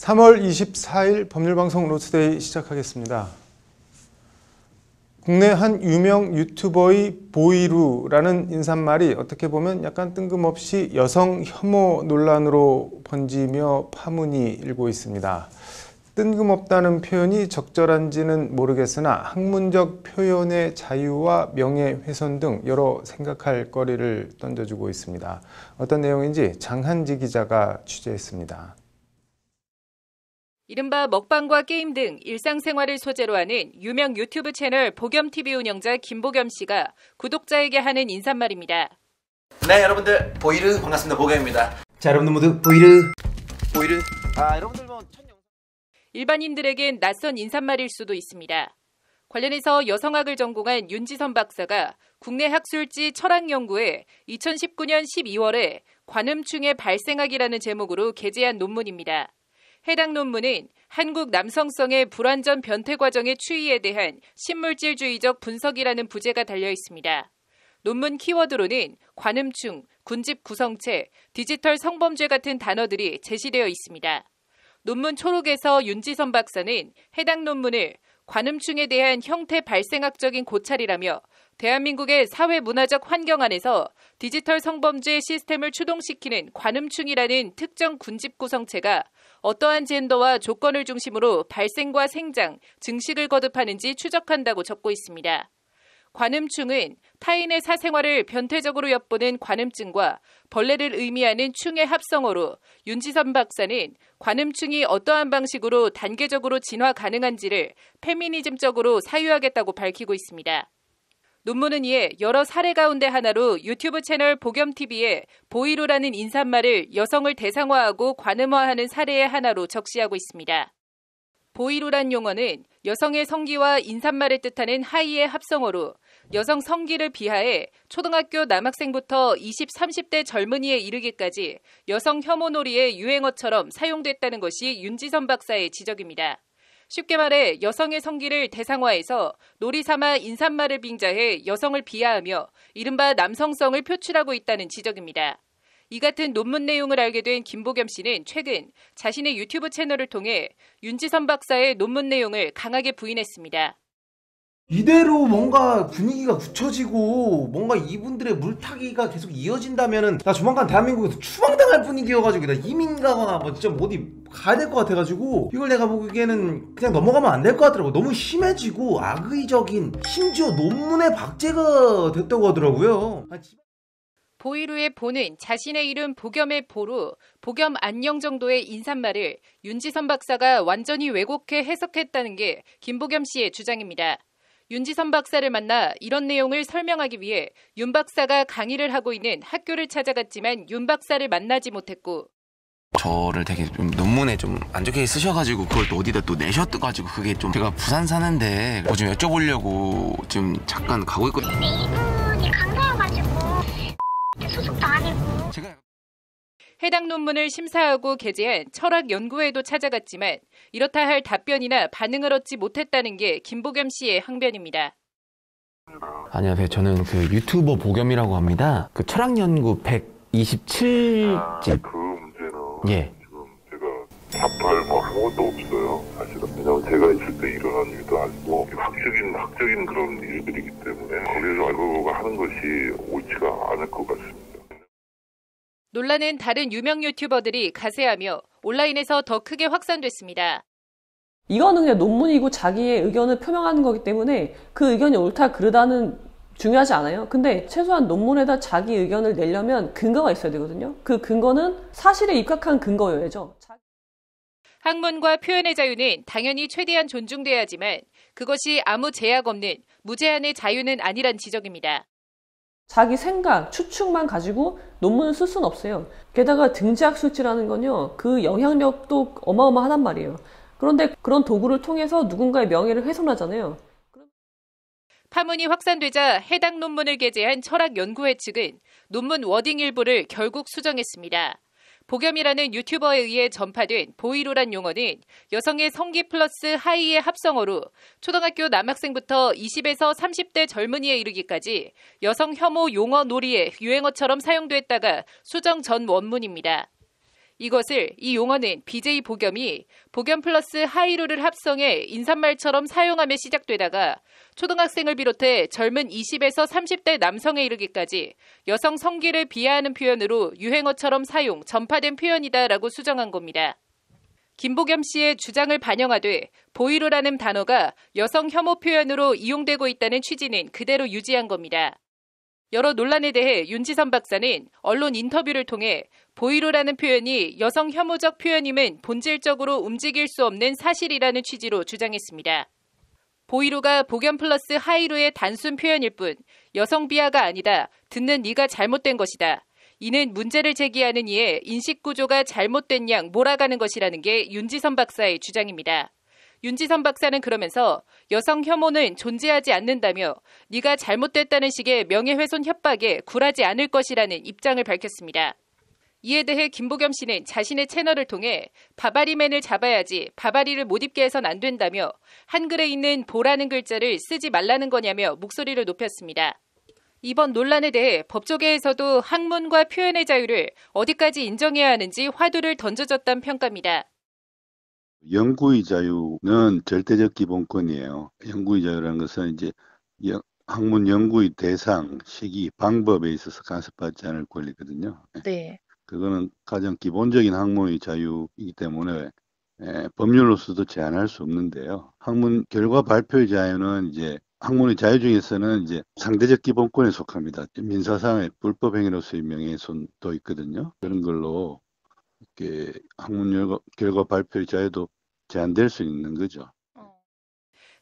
3월 24일 법률방송 로스데이 시작하겠습니다. 국내 한 유명 유튜버의 보이루라는 인사말이 어떻게 보면 약간 뜬금없이 여성 혐오 논란으로 번지며 파문이 일고 있습니다. 뜬금없다는 표현이 적절한지는 모르겠으나 학문적 표현의 자유와 명예훼손 등 여러 생각할 거리를 던져주고 있습니다. 어떤 내용인지 장한지 기자가 취재했습니다. 이른바 먹방과 게임 등 일상생활을 소재로 하는 유명 유튜브 채널 보겸TV 운영자 김보겸 씨가 구독자에게 하는 인사말입니다. 네, 여러분들 보이르 반갑습니다. 보겸입니다. 자, 여러분들 모두 보이르 보이르 아, 여러분들 뭐 일반인들에겐 낯선 인사말일 수도 있습니다. 관련해서 여성학을 전공한 윤지선 박사가 국내 학술지 철학연구에 2019년 12월에 관음충의 발생학이라는 제목으로 게재한 논문입니다. 해당 논문은 한국 남성성의 불완전 변태 과정의 추이에 대한 신물질주의적 분석이라는 부제가 달려 있습니다. 논문 키워드로는 관음충, 군집 구성체, 디지털 성범죄 같은 단어들이 제시되어 있습니다. 논문 초록에서 윤지선 박사는 해당 논문을 관음충에 대한 형태 발생학적인 고찰이라며 대한민국의 사회 문화적 환경 안에서 디지털 성범죄 시스템을 추동시키는 관음충이라는 특정 군집 구성체가 어떠한 젠더와 조건을 중심으로 발생과 생장, 증식을 거듭하는지 추적한다고 적고 있습니다. 관음충은 타인의 사생활을 변태적으로 엿보는 관음증과 벌레를 의미하는 충의 합성어로 윤지선 박사는 관음충이 어떠한 방식으로 단계적으로 진화 가능한지를 페미니즘적으로 사유하겠다고 밝히고 있습니다. 논문은 이에 여러 사례 가운데 하나로 유튜브 채널 보겸TV에 보이로라는 인사말을 여성을 대상화하고 관음화하는 사례의 하나로 적시하고 있습니다. 보이로란 용어는 여성의 성기와 인사말을 뜻하는 하이의 합성어로 여성 성기를 비하해 초등학교 남학생부터 20, 30대 젊은이에 이르기까지 여성 혐오놀이의 유행어처럼 사용됐다는 것이 윤지선 박사의 지적입니다. 쉽게 말해 여성의 성기를 대상화해서 놀이 삼아 인삿말을 빙자해 여성을 비하하며 이른바 남성성을 표출하고 있다는 지적입니다. 이 같은 논문 내용을 알게 된 김보겸 씨는 최근 자신의 유튜브 채널을 통해 윤지선 박사의 논문 내용을 강하게 부인했습니다. 이대로 뭔가 분위기가 굳혀지고 뭔가 이분들의 물타기가 계속 이어진다면은 나 조만간 대한민국에서 추방당할 분위기여가지고 나 이민 가거나 뭐 진짜 뭐 어디 가야 될 것 같아가지고 이걸 내가 보기에는 그냥 넘어가면 안 될 것 같더라고 너무 심해지고 악의적인 심지어 논문에 박제가 됐다고 하더라고요 아, 보이루의 보는 자신의 이름 보겸의 보루, 보겸 안녕 정도의 인사말을 윤지선 박사가 완전히 왜곡해 해석했다는 게김보겸 씨의 주장입니다. 윤지선 박사를 만나 이런 내용을 설명하기 위해 윤 박사가 강의를 하고 있는 학교를 찾아갔지만 윤 박사를 만나지 못했고 저를 되게 좀 논문에 좀 안 좋게 쓰셔가지고 그걸 또 어디다 또 내셨어가지고 그게 좀 제가 부산 사는데 뭐 좀 여쭤보려고 지금 잠깐 가고 있거든요. 해당 논문을 심사하고 게재한 철학 연구회도 찾아갔지만 이렇다 할 답변이나 반응을 얻지 못했다는 게 김보겸 씨의 항변입니다. 안녕하세요. 저는 그 유튜버 보겸이라고 합니다. 그 철학 연구 127집. 아, 그 문제는 예. 지금 제가 답할 뭐 아무것도 없어요. 사실은 왜냐면 제가 있을 때 일어난 일도 아니고 학적인 학적인 그런 일들이기 때문에 거기서 알고 하는 것이 옳지가 않을 것 같습니다. 논란은 다른 유명 유튜버들이 가세하며 온라인에서 더 크게 확산됐습니다. 이거는 그냥 논문이고 자기의 의견을 표명하는 거기 때문에 그 의견이 옳다 그르다는 중요하지 않아요. 근데 최소한 논문에다 자기 의견을 내려면 근거가 있어야 되거든요. 그 근거는 사실에 입각한 근거여야죠. 학문과 표현의 자유는 당연히 최대한 존중돼야 하지만 그것이 아무 제약 없는 무제한의 자유는 아니란 지적입니다. 자기 생각, 추측만 가지고 논문을 쓸 수는 없어요. 게다가 등지학술지라는 건요, 그 영향력도 어마어마하단 말이에요. 그런데 그런 도구를 통해서 누군가의 명예를 훼손하잖아요. 파문이 확산되자 해당 논문을 게재한 철학연구회 측은 논문 워딩 일부를 결국 수정했습니다. 복염이라는 유튜버에 의해 전파된 보이로란 용어는 여성의 성기 플러스 하이의 합성어로 초등학교 남학생부터 20에서 30대 젊은이에 이르기까지 여성 혐오 용어 놀이의 유행어처럼 사용됐다가 수정 전 원문입니다. 이것을 이 용어는 BJ 보겸이 보겸 플러스 하이루를 합성해 인사말처럼 사용하며 시작되다가 초등학생을 비롯해 젊은 20에서 30대 남성에 이르기까지 여성 성기를 비하하는 표현으로 유행어처럼 사용, 전파된 표현이다라고 수정한 겁니다. 김보겸 씨의 주장을 반영하되 보이로라는 단어가 여성 혐오 표현으로 이용되고 있다는 취지는 그대로 유지한 겁니다. 여러 논란에 대해 윤지선 박사는 언론 인터뷰를 통해 보이로라는 표현이 여성 혐오적 표현임은 본질적으로 움직일 수 없는 사실이라는 취지로 주장했습니다. 보이로가 보견 플러스 하이로의 단순 표현일 뿐 여성 비하가 아니다. 듣는 네가 잘못된 것이다. 이는 문제를 제기하는 이의 인식 구조가 잘못된 양 몰아가는 것이라는 게 윤지선 박사의 주장입니다. 윤지선 박사는 그러면서 여성 혐오는 존재하지 않는다며 네가 잘못됐다는 식의 명예훼손 협박에 굴하지 않을 것이라는 입장을 밝혔습니다. 이에 대해 김보겸 씨는 자신의 채널을 통해 바바리맨을 잡아야지 바바리를 못 입게 해선 안 된다며 한글에 있는 보라는 글자를 쓰지 말라는 거냐며 목소리를 높였습니다. 이번 논란에 대해 법조계에서도 학문과 표현의 자유를 어디까지 인정해야 하는지 화두를 던져줬다는 평가입니다. 연구의 자유는 절대적 기본권이에요. 연구의 자유라는 것은 이제 학문 연구의 대상, 시기, 방법에 있어서 간섭받지 않을 권리거든요. 예. 네. 그거는 가장 기본적인 학문의 자유이기 때문에 예, 법률로서도 제한할 수 없는데요. 학문 결과 발표의 자유는 이제 학문의 자유 중에서는 이제 상대적 기본권에 속합니다. 민사상의 불법 행위로서의 명예훼손도 있거든요. 그런 걸로 이렇게 학문 결과, 결과 발표자에도 제한될 수 있는 거죠. 어.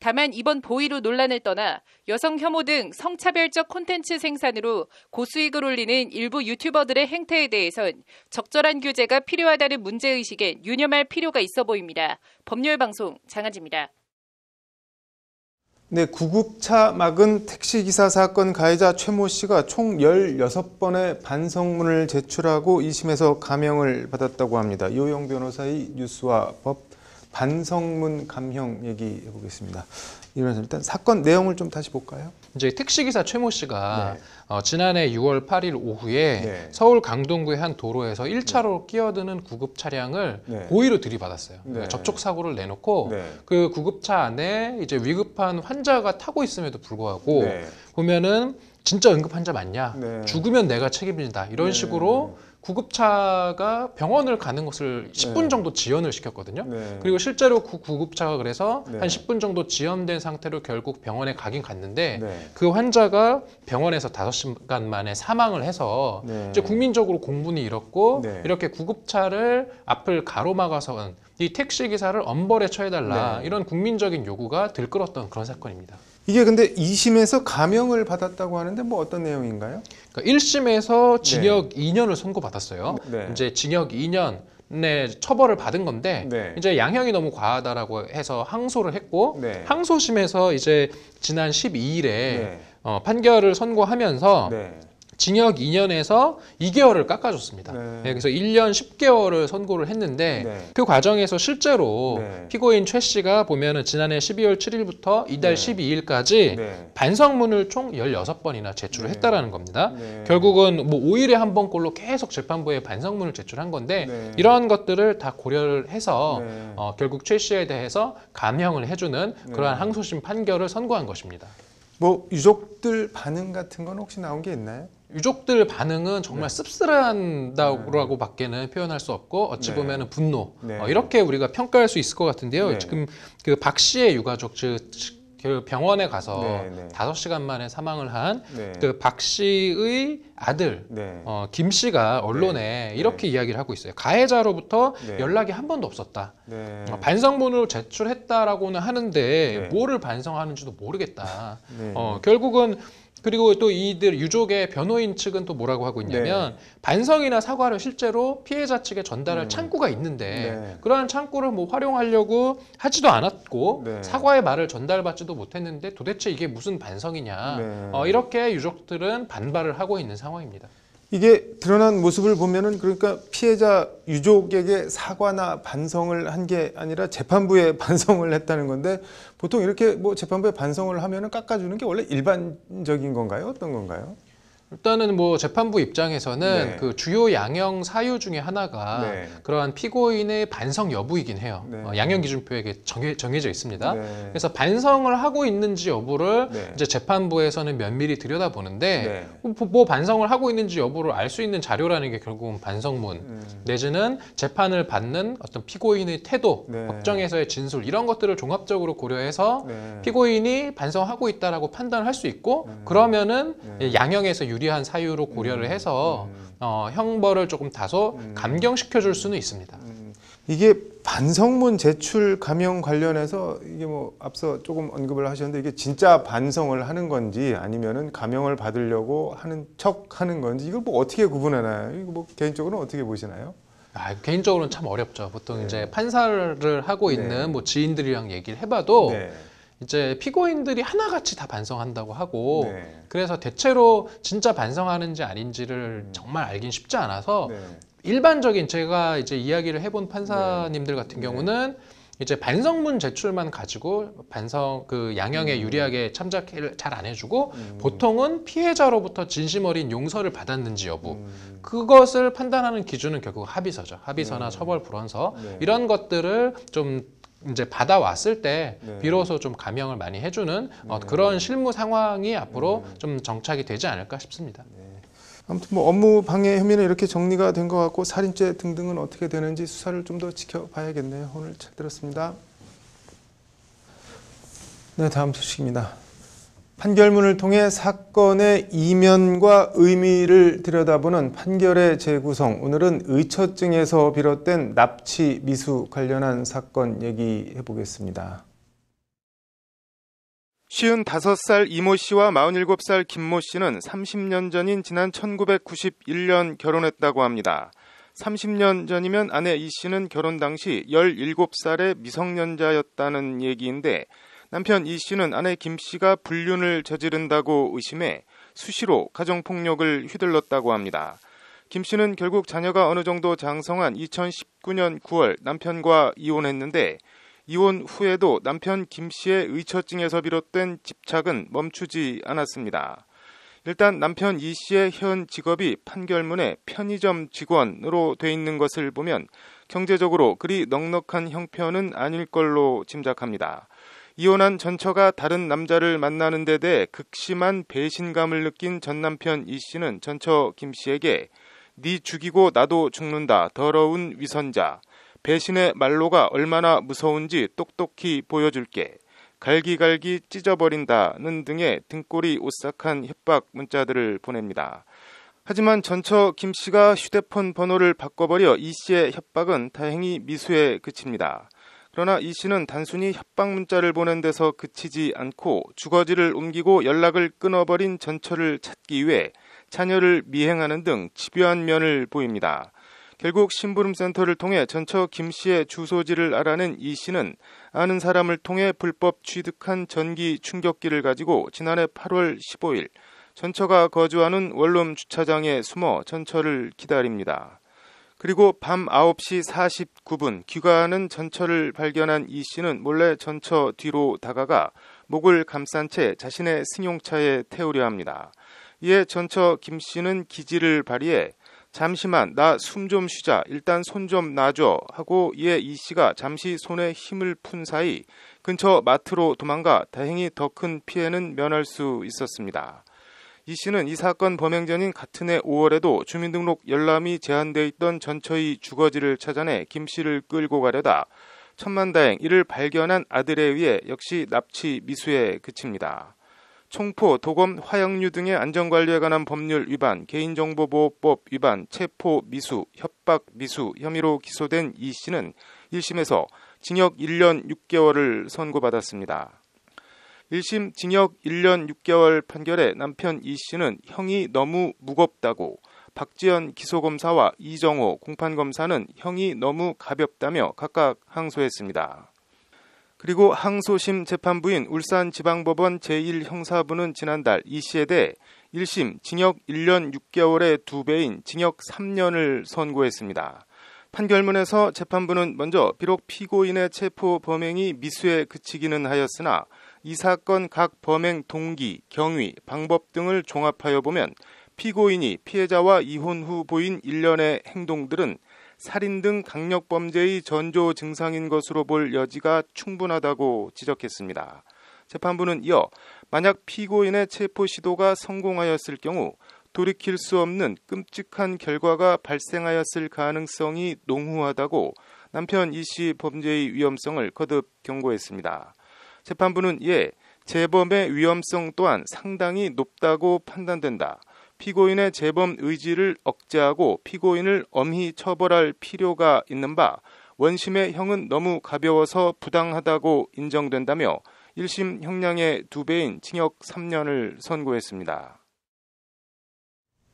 다만 이번 보이로 논란을 떠나 여성 혐오 등 성차별적 콘텐츠 생산으로 고수익을 올리는 일부 유튜버들의 행태에 대해선 적절한 규제가 필요하다는 문제의식에 유념할 필요가 있어 보입니다. 법률방송 장한지입니다. 네, 구급차 막은 택시기사 사건 가해자 최모 씨가 총 16번의 반성문을 제출하고 2심에서 감형을 받았다고 합니다. 이호영 변호사의 뉴스와 법 반성문 감형 얘기해 보겠습니다. 이면서 일단 사건 내용을 좀 다시 볼까요? 이제 택시기사 최 모 씨가 네. 어, 지난해 6월 8일 오후에 네. 서울 강동구의 한 도로에서 1차로 네. 끼어드는 구급 차량을 네. 고의로 들이받았어요. 네. 그러니까 접촉 사고를 내놓고 네. 그 구급차 안에 이제 위급한 환자가 타고 있음에도 불구하고 보면은 진짜 응급환자 맞냐? 네. 죽으면 내가 책임진다. 이런 네. 식으로 구급차가 병원을 가는 것을 10분 네. 정도 지연을 시켰거든요. 네. 그리고 실제로 그 구급차가 그래서 네. 한 10분 정도 지연된 상태로 결국 병원에 가긴 갔는데 네. 그 환자가 병원에서 5시간 만에 사망을 해서 이제 국민적으로 공분이 일었고 이렇게 구급차를 앞을 가로막아서 는이 택시 기사를 엄벌에 처해달라 이런 국민적인 요구가 들끓었던 그런 사건입니다. 이게 근데 2심에서 감형을 받았다고 하는데 뭐 어떤 내용인가요? 그러니까 1심에서 징역 네. 2년을 선고받았어요. 네. 이제 징역 2년 네, 처벌을 받은 건데 네. 이제 양형이 너무 과하다라고 해서 항소를 했고 네. 항소심에서 이제 지난 12일에 네. 어, 판결을 선고하면서 네. 징역 2년에서 2개월을 깎아줬습니다. 네. 네, 그래서 1년 10개월을 선고를 했는데 네. 그 과정에서 실제로 네. 피고인 최 씨가 보면은 지난해 12월 7일부터 이달 네. 12일까지 네. 반성문을 총 16번이나 제출을 네. 했다라는 겁니다. 네. 결국은 뭐 5일에 한 번꼴로 계속 재판부에 반성문을 제출한 건데 네. 이러한 것들을 다 고려를 해서 네. 어, 결국 최 씨에 대해서 감형을 해주는 네. 그러한 항소심 판결을 선고한 것입니다. 뭐 유족들 반응 같은 건 혹시 나온 게 있나요? 유족들 반응은 정말 네. 씁쓸한다고 음. 밖에는 표현할 수 없고 어찌 네. 보면 분노 네. 어, 이렇게 우리가 평가할 수 있을 것 같은데요. 지금 그 박 씨의 유가족 즉 그 병원에 가서 다섯 시간 만에 사망을 한 그 박 씨의 아들 네. 어, 김 씨가 언론에 네. 이렇게 네. 이야기를 하고 있어요. 가해자로부터 연락이 한 번도 없었다. 어, 반성문으로 제출했다라고는 하는데 뭐를 반성하는지도 모르겠다. 어, 결국은 그리고 또 이들 유족의 변호인 측은 또 뭐라고 하고 있냐면 네. 반성이나 사과를 실제로 피해자 측에 전달할 음. 창구가 있는데 네. 그러한 창구를 뭐 활용하려고 하지도 않았고 네. 사과의 말을 전달받지도 못했는데 도대체 이게 무슨 반성이냐 네. 어, 이렇게 유족들은 반발을 하고 있는 상황입니다. 이게 드러난 모습을 보면은 그러니까 피해자 유족에게 사과나 반성을 한 게 아니라 재판부에 반성을 했다는 건데 보통 이렇게 뭐 재판부에 반성을 하면은 깎아주는 게 원래 일반적인 건가요? 어떤 건가요? 일단은 뭐 재판부 입장에서는 네. 그 주요 양형 사유 중에 하나가 네. 그러한 피고인의 반성 여부이긴 해요. 네. 어, 양형 기준표에 정해, 정해져 있습니다. 네. 그래서 반성을 하고 있는지 여부를 네. 이제 재판부에서는 면밀히 들여다보는데 네. 뭐, 뭐, 뭐 반성을 하고 있는지 여부를 알 수 있는 자료라는 게 결국은 반성문 음. 내지는 재판을 받는 어떤 피고인의 태도, 법정에서의 진술 이런 것들을 종합적으로 고려해서 피고인이 반성하고 있다라고 판단할 수 있고 음. 그러면은 양형에서 유리 유리한 사유로 고려를 음, 해서 음. 어, 형벌을 조금 다소 음. 감경시켜 줄 수는 있습니다. 이게 반성문 제출 감형 관련해서 이게 뭐 앞서 조금 언급을 하셨는데 이게 진짜 반성을 하는 건지 아니면은 감형을 받으려고 하는 척 하는 건지 이걸 뭐 어떻게 구분하나요? 이거 뭐 개인적으로는 어떻게 보시나요? 아, 개인적으로는 참 어렵죠. 보통 네. 이제 판사를 하고 네. 있는 네. 뭐 지인들이랑 얘기를 해봐도 네. 이제 피고인들이 하나같이 다 반성한다고 하고 네. 그래서 대체로 진짜 반성하는지 아닌지를 음. 정말 알긴 쉽지 않아서 네. 일반적인 제가 이제 이야기를 해본 판사님들 같은 네. 경우는 이제 반성문 제출만 가지고 반성 그 양형에 음. 유리하게 참작을 잘 안 해주고 음. 보통은 피해자로부터 진심 어린 용서를 받았는지 여부 음. 그것을 판단하는 기준은 결국 합의서죠 합의서나 네. 처벌 불원서 네. 이런 것들을 좀 이제 받아왔을 때 네. 비로소 좀 감형을 많이 해주는 어, 네. 그런 실무 상황이 앞으로 네. 좀 정착이 되지 않을까 싶습니다. 아무튼 뭐 업무 방해 혐의는 이렇게 정리가 된 것 같고 살인죄 등등은 어떻게 되는지 수사를 좀 더 지켜봐야겠네요. 오늘 잘 들었습니다. 네, 다음 소식입니다. 판결문을 통해 사건의 이면과 의미를 들여다보는 판결의 재구성 오늘은 의처증에서 비롯된 납치 미수 관련한 사건 얘기해 보겠습니다. 55살 이모 씨와 47살 김모 씨는 30년 전인 지난 1991년 결혼했다고 합니다. 30년 전이면 아내 이 씨는 결혼 당시 17살의 미성년자였다는 얘기인데 남편 이 씨는 아내 김 씨가 불륜을 저지른다고 의심해 수시로 가정폭력을 휘둘렀다고 합니다. 김 씨는 결국 자녀가 어느 정도 장성한 2019년 9월 남편과 이혼했는데 이혼 후에도 남편 김 씨의 의처증에서 비롯된 집착은 멈추지 않았습니다. 일단 남편 이 씨의 현 직업이 판결문에 편의점 직원으로 돼 있는 것을 보면 경제적으로 그리 넉넉한 형편은 아닐 걸로 짐작합니다. 이혼한 전처가 다른 남자를 만나는 데 대해 극심한 배신감을 느낀 전남편 이 씨는 전처 김 씨에게 네 죽이고 나도 죽는다 더러운 위선자 배신의 말로가 얼마나 무서운지 똑똑히 보여줄게 갈기갈기 찢어버린다는 등의 등골이 오싹한 협박 문자들을 보냅니다. 하지만 전처 김 씨가 휴대폰 번호를 바꿔버려 이 씨의 협박은 다행히 미수에 그칩니다. 그러나 이 씨는 단순히 협박 문자를 보낸 데서 그치지 않고 주거지를 옮기고 연락을 끊어버린 전처를 찾기 위해 자녀를 미행하는 등 집요한 면을 보입니다. 결국 심부름센터를 통해 전처 김 씨의 주소지를 알아낸 이 씨는 아는 사람을 통해 불법 취득한 전기 충격기를 가지고 지난해 8월 15일 전처가 거주하는 원룸 주차장에 숨어 전처를 기다립니다. 그리고 밤 9시 49분 귀가하는 전처를 발견한 이 씨는 몰래 전처 뒤로 다가가 목을 감싼 채 자신의 승용차에 태우려 합니다. 이에 전처 김 씨는 기지를 발휘해 잠시만 나 숨 좀 쉬자 일단 손 좀 놔줘 하고 이에 이 씨가 잠시 손에 힘을 푼 사이 근처 마트로 도망가 다행히 더 큰 피해는 면할 수 있었습니다. 이 씨는 이 사건 범행 전인 같은 해 5월에도 주민등록 열람이 제한돼 있던 전처의 주거지를 찾아내 김 씨를 끌고 가려다 천만다행 이를 발견한 아들에 의해 역시 납치 미수에 그칩니다. 총포, 도검, 화약류 등의 안전관리에 관한 법률 위반, 개인정보보호법 위반, 체포 미수, 협박 미수 혐의로 기소된 이 씨는 1심에서 징역 1년 6개월을 선고받았습니다. 1심 징역 1년 6개월 판결에 남편 이 씨는 형이 너무 무겁다고 박지현 기소검사와 이정호 공판검사는 형이 너무 가볍다며 각각 항소했습니다. 그리고 항소심 재판부인 울산지방법원 제1형사부는 지난달 이 씨에 대해 1심 징역 1년 6개월의 2배인 징역 3년을 선고했습니다. 판결문에서 재판부는 먼저 비록 피고인의 체포 범행이 미수에 그치기는 하였으나 이 사건 각 범행 동기, 경위, 방법 등을 종합하여 보면 피고인이 피해자와 이혼 후 보인 일련의 행동들은 살인 등 강력 범죄의 전조 증상인 것으로 볼 여지가 충분하다고 지적했습니다. 재판부는 이어 만약 피고인의 체포 시도가 성공하였을 경우 돌이킬 수 없는 끔찍한 결과가 발생하였을 가능성이 농후하다고 남편 이씨 범죄의 위험성을 거듭 경고했습니다. 재판부는 예, 재범의 위험성 또한 상당히 높다고 판단된다. 피고인의 재범 의지를 억제하고 피고인을 엄히 처벌할 필요가 있는 바 원심의 형은 너무 가벼워서 부당하다고 인정된다며 1심 형량의 두배인 징역 3년을 선고했습니다.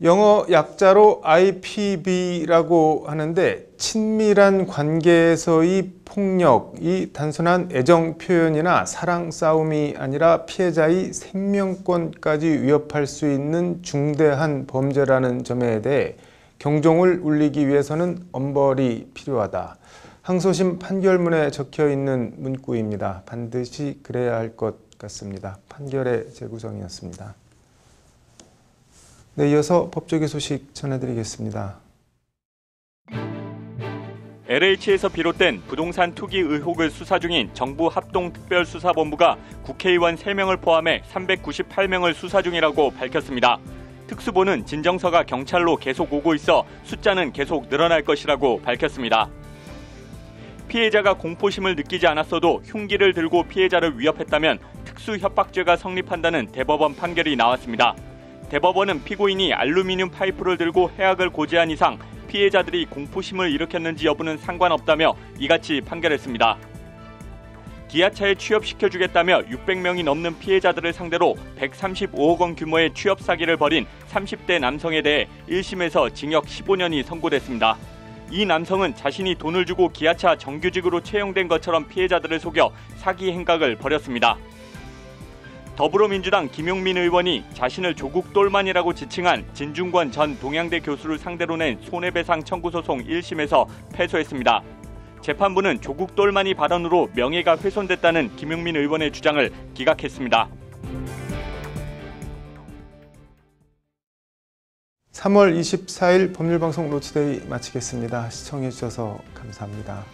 영어 약자로 IPB라고 하는데 친밀한 관계에서의 폭력이 단순한 애정 표현이나 사랑 싸움이 아니라 피해자의 생명권까지 위협할 수 있는 중대한 범죄라는 점에 대해 경종을 울리기 위해서는 엄벌이 필요하다. 항소심 판결문에 적혀 있는 문구입니다. 반드시 그래야 할 것 같습니다. 판결의 재구성이었습니다. 네, 이어서 법조계 소식 전해드리겠습니다. LH에서 비롯된 부동산 투기 의혹을 수사 중인 정부 합동특별수사본부가 국회의원 3명을 포함해 398명을 수사 중이라고 밝혔습니다. 특수본은 진정서가 경찰로 계속 오고 있어 숫자는 계속 늘어날 것이라고 밝혔습니다. 피해자가 공포심을 느끼지 않았어도 흉기를 들고 피해자를 위협했다면 특수협박죄가 성립한다는 대법원 판결이 나왔습니다. 대법원은 피고인이 알루미늄 파이프를 들고 해악을 고지한 이상 피해자들이 공포심을 일으켰는지 여부는 상관없다며 이같이 판결했습니다. 기아차에 취업시켜주겠다며 600명이 넘는 피해자들을 상대로 135억 원 규모의 취업 사기를 벌인 30대 남성에 대해 1심에서 징역 15년이 선고됐습니다. 이 남성은 자신이 돈을 주고 기아차 정규직으로 채용된 것처럼 피해자들을 속여 사기 행각을 벌였습니다. 더불어민주당 김용민 의원이 자신을 조국 똘만이라고 지칭한 진중권 전 동양대 교수를 상대로 낸 손해배상 청구 소송 1심에서 패소했습니다. 재판부는 조국 똘만이 발언으로 명예가 훼손됐다는 김용민 의원의 주장을 기각했습니다. 3월 24일 법률방송 로치데이 마치겠습니다. 시청해주셔서 감사합니다.